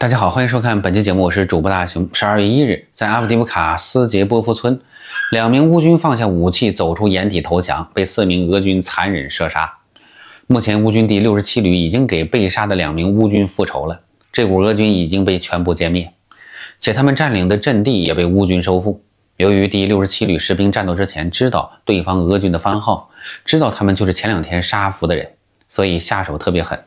大家好，欢迎收看本期节目，我是主播大熊。十二月一日，在阿夫迪夫卡斯捷波夫村，两名乌军放下武器，走出掩体投降，被四名俄军残忍射杀。目前，乌军第六十七旅已经给被杀的两名乌军复仇了，这股俄军已经被全部歼灭，且他们占领的阵地也被乌军收复。由于第六十七旅士兵战斗之前知道对方俄军的番号，知道他们就是前两天杀俘的人，所以下手特别狠，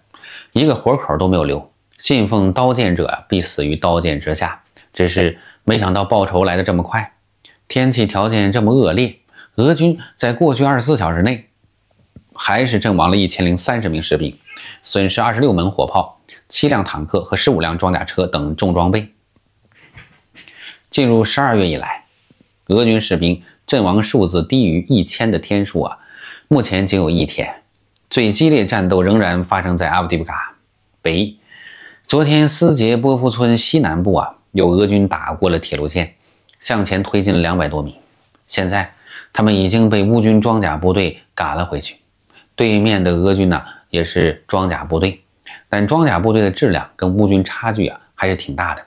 一个活口都没有留。信奉刀剑者必死于刀剑之下，只是没想到报仇来得这么快，天气条件这么恶劣，俄军在过去二十四小时内还是阵亡了一千零三十名士兵，损失二十六门火炮、七辆坦克和十五辆装甲车等重装备。进入十二月以来，俄军士兵阵亡数字低于一千的天数啊，目前仅有一天。最激烈战斗仍然发生在阿夫迪布卡北。昨天，斯捷波夫村西南部啊，有俄军打过了铁路线，向前推进了两百多米。现在，他们已经被乌军装甲部队赶了回去。对面的俄军呢，也是装甲部队，但装甲部队的质量跟乌军差距啊，还是挺大的。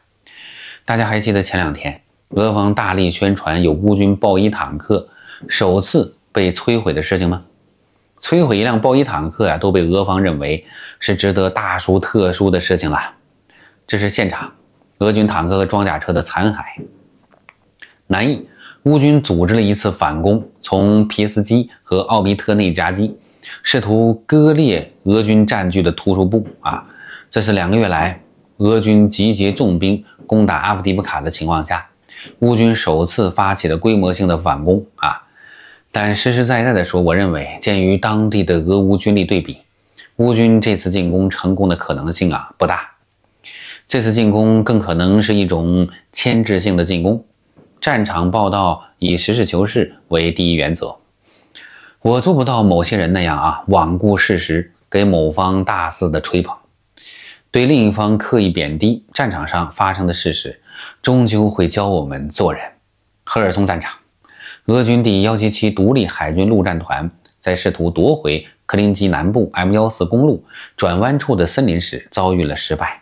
大家还记得前两天，俄方大力宣传有乌军豹一坦克首次被摧毁的事情吗？摧毁一辆豹一坦克呀，都被俄方认为是值得大书特书的事情了。这是现场，俄军坦克和装甲车的残骸。南翼，乌军组织了一次反攻，从皮斯基和奥比特内夹击，试图割裂俄军占据的突出部。啊，这是两个月来俄军集结重兵攻打阿夫迪布卡的情况下，乌军首次发起的规模性的反攻。啊。但实实在在的说，我认为，鉴于当地的俄乌军力对比，乌军这次进攻成功的可能性啊不大。这次进攻更可能是一种牵制性的进攻。战场报道以实事求是为第一原则。我做不到某些人那样啊，罔顾事实，给某方大肆的吹捧，对另一方刻意贬低。战场上发生的事实，终究会教我们做人。赫尔松战场。俄军第幺七七独立海军陆战团在试图夺回克林基南部 M 幺四公路转弯处的森林时遭遇了失败，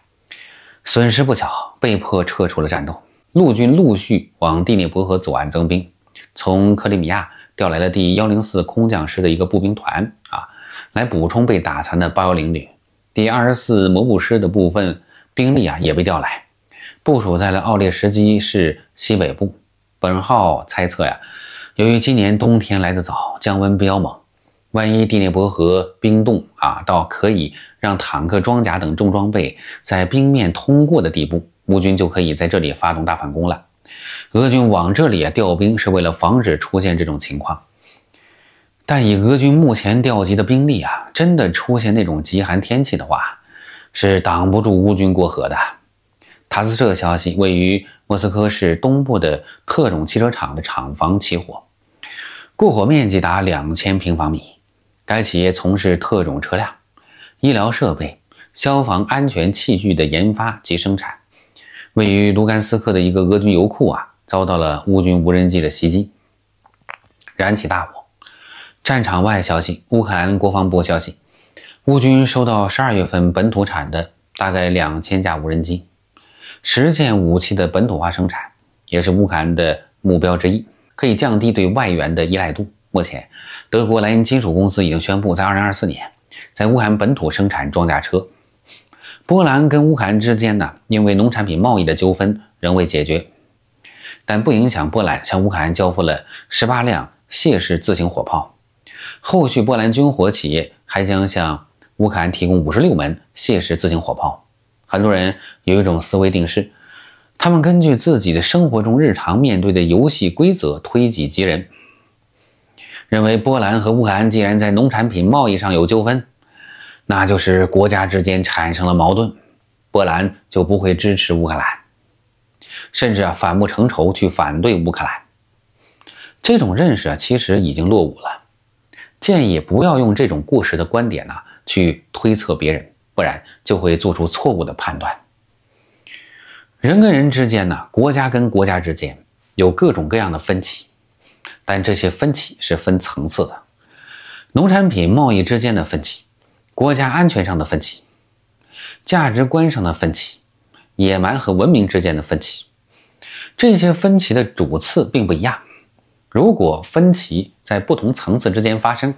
损失不小，被迫撤出了战斗。陆军陆续往第聂伯河左岸增兵，从克里米亚调来了第幺零四空降师的一个步兵团啊，来补充被打残的八幺零旅。第二十四摩步师的部分兵力啊也被调来，部署在了奥列什基市西北部。本号猜测呀。由于今年冬天来得早，降温比较猛，万一第聂伯河冰冻啊，到可以让坦克、装甲等重装备在冰面通过的地步，乌军就可以在这里发动大反攻了。俄军往这里啊调兵，是为了防止出现这种情况。但以俄军目前调集的兵力啊，真的出现那种极寒天气的话，是挡不住乌军过河的。塔斯社消息：位于莫斯科市东部的特种汽车厂的厂房起火。过火面积达两千平方米。该企业从事特种车辆、医疗设备、消防安全器具的研发及生产。位于卢甘斯克的一个俄军油库啊，遭到了乌军无人机的袭击，燃起大火。战场外消息：乌克兰国防部消息，乌军收到十二月份本土产的大概两千架无人机。实现武器的本土化生产，也是乌克兰的目标之一。可以降低对外援的依赖度。目前，德国莱茵金属公司已经宣布，在2024年在乌克兰本土生产装甲车。波兰跟乌克兰之间呢，因为农产品贸易的纠纷仍未解决，但不影响波兰向乌克兰交付了十八辆谢氏自行火炮。后续波兰军火企业还将向乌克兰提供五十六门谢氏自行火炮。很多人有一种思维定式。他们根据自己的生活中日常面对的游戏规则推己及人，认为波兰和乌克兰既然在农产品贸易上有纠纷，那就是国家之间产生了矛盾，波兰就不会支持乌克兰，甚至啊反目成仇去反对乌克兰。这种认识啊其实已经落伍了，建议不要用这种过时的观点呢，去推测别人，不然就会做出错误的判断。人跟人之间呢，国家跟国家之间有各种各样的分歧，但这些分歧是分层次的：农产品贸易之间的分歧，国家安全上的分歧，价值观上的分歧，野蛮和文明之间的分歧。这些分歧的主次并不一样。如果分歧在不同层次之间发生，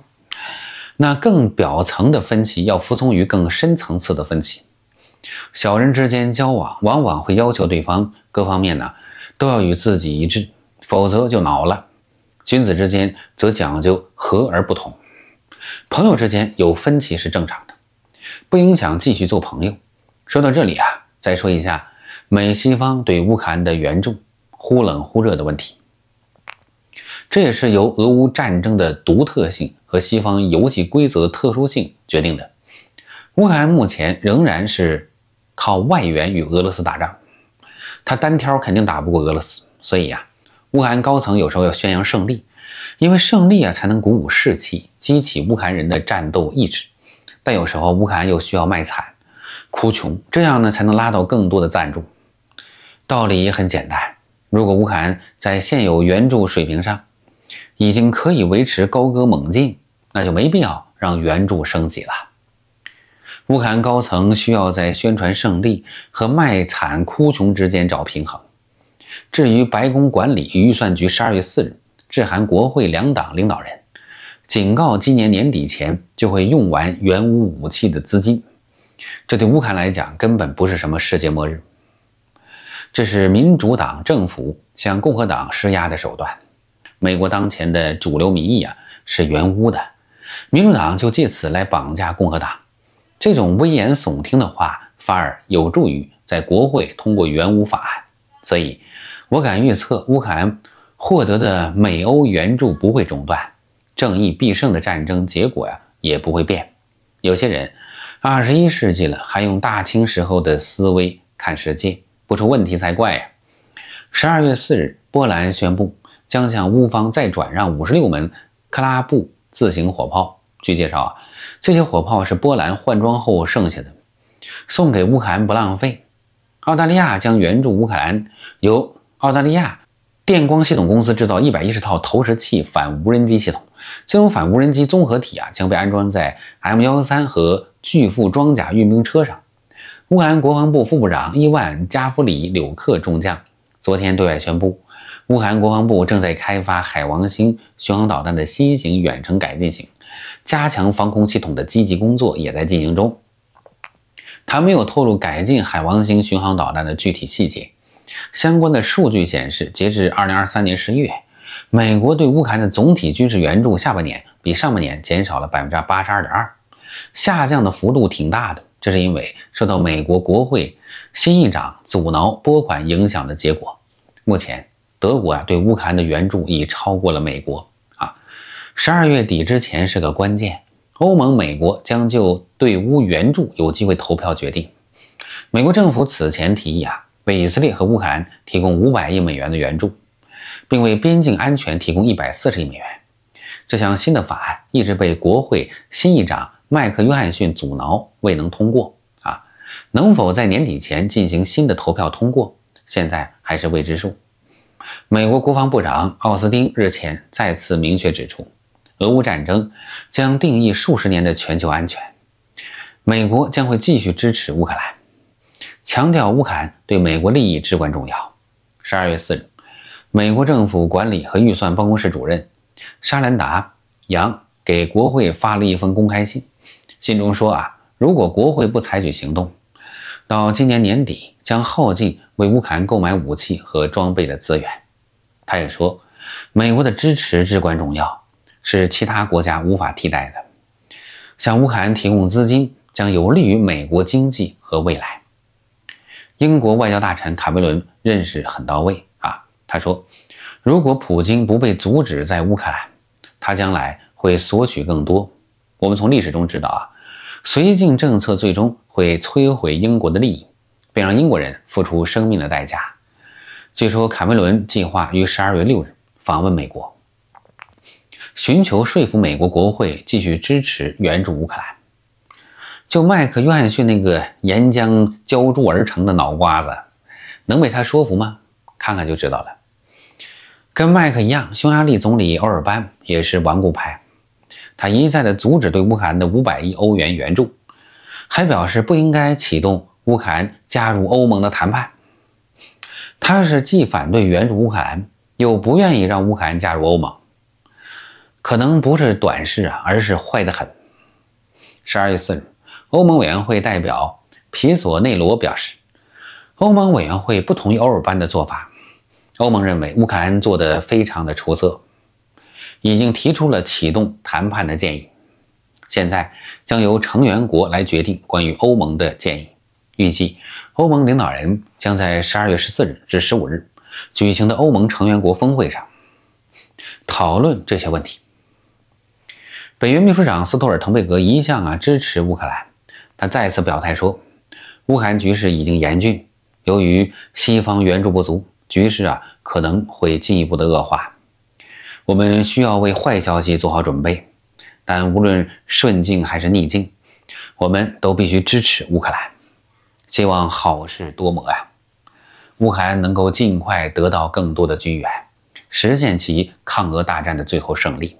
那更表层的分歧要服从于更深层次的分歧。小人之间交往往往会要求对方各方面呢都要与自己一致，否则就恼了。君子之间则讲究和而不同，朋友之间有分歧是正常的，不影响继续做朋友。说到这里啊，再说一下美西方对乌克兰的援助忽冷忽热的问题，这也是由俄乌战争的独特性和西方游戏规则的特殊性决定的。乌克兰目前仍然是靠外援与俄罗斯打仗，他单挑肯定打不过俄罗斯，所以啊，乌克兰高层有时候要宣扬胜利，因为胜利啊才能鼓舞士气，激起乌克兰人的战斗意志。但有时候乌克兰又需要卖惨、哭穷，这样呢才能拉到更多的赞助。道理也很简单，如果乌克兰在现有援助水平上已经可以维持高歌猛进，那就没必要让援助升级了。乌克兰高层需要在宣传胜利和卖惨哭穷之间找平衡。至于白宫管理预算局，十二月四日致函国会两党领导人，警告今年年底前就会用完援乌武器的资金。这对乌克兰来讲根本不是什么世界末日。这是民主党政府向共和党施压的手段。美国当前的主流民意啊是援乌的，民主党就借此来绑架共和党。这种危言耸听的话，反而有助于在国会通过援乌法案。所以，我敢预测，乌克兰获得的美欧援助不会中断，正义必胜的战争结果呀，也不会变。有些人，二十一世纪了，还用大清时候的思维看世界，不出问题才怪呀！十二月四日，波兰宣布将向乌方再转让五十六门克拉布自行火炮。据介绍啊，这些火炮是波兰换装后剩下的，送给乌克兰不浪费。澳大利亚将援助乌克兰，由澳大利亚电光系统公司制造一百一十套投石器反无人机系统。这种反无人机综合体啊，将被安装在 M 幺三和巨富装甲运兵车上。乌克兰国防部副部长伊万加夫里柳克中将昨天对外宣布，乌克兰国防部正在开发海王星巡航导弹的新型远程改进型。加强防空系统的积极工作也在进行中。他没有透露改进海王星巡航导弹的具体细节。相关的数据显示，截至2023年11月，美国对乌克兰的总体军事援助下半年比上半年减少了百分之八十二点二，下降的幅度挺大的。这是因为受到美国国会新议长阻挠拨款影响的结果。目前，德国啊对乌克兰的援助已超过了美国。十二月底之前是个关键，欧盟、美国将就对乌援助有机会投票决定。美国政府此前提议啊，为以色列和乌克兰提供五百亿美元的援助，并为边境安全提供一百四十亿美元。这项新的法案一直被国会新议长麦克约翰逊阻挠，未能通过啊。能否在年底前进行新的投票通过，现在还是未知数。美国国防部长奥斯汀日前再次明确指出。俄乌战争将定义数十年的全球安全。美国将会继续支持乌克兰，强调乌克兰对美国利益至关重要。十二月四日，美国政府管理和预算办公室主任沙兰达杨给国会发了一封公开信，信中说：“啊，如果国会不采取行动，到今年年底将耗尽为乌克兰购买武器和装备的资源。”他也说，美国的支持至关重要。是其他国家无法替代的。向乌克兰提供资金将有利于美国经济和未来。英国外交大臣卡梅伦认识很到位啊，他说：“如果普京不被阻止在乌克兰，他将来会索取更多。”我们从历史中知道啊，绥靖政策最终会摧毁英国的利益，并让英国人付出生命的代价。据说卡梅伦计划于十二月六日访问美国。寻求说服美国国会继续支持援助乌克兰。就麦克约翰逊那个岩浆浇筑而成的脑瓜子，能被他说服吗？看看就知道了。跟麦克一样，匈牙利总理欧尔班也是顽固派，他一再的阻止对乌克兰的五百亿欧元援助，还表示不应该启动乌克兰加入欧盟的谈判。他是既反对援助乌克兰，又不愿意让乌克兰加入欧盟。可能不是短视啊，而是坏得很。十二月四日，欧盟委员会代表皮索内罗表示，欧盟委员会不同意欧尔班的做法。欧盟认为乌克兰做得非常的出色，已经提出了启动谈判的建议。现在将由成员国来决定关于欧盟的建议。预计欧盟领导人将在十二月十四日至十五日举行的欧盟成员国峰会上讨论这些问题。北约秘书长斯托尔滕贝格一向啊支持乌克兰，他再次表态说：“乌克兰局势已经严峻，由于西方援助不足，局势啊可能会进一步的恶化。我们需要为坏消息做好准备。但无论顺境还是逆境，我们都必须支持乌克兰。希望好事多磨呀，乌克兰能够尽快得到更多的军援，实现其抗俄大战的最后胜利。”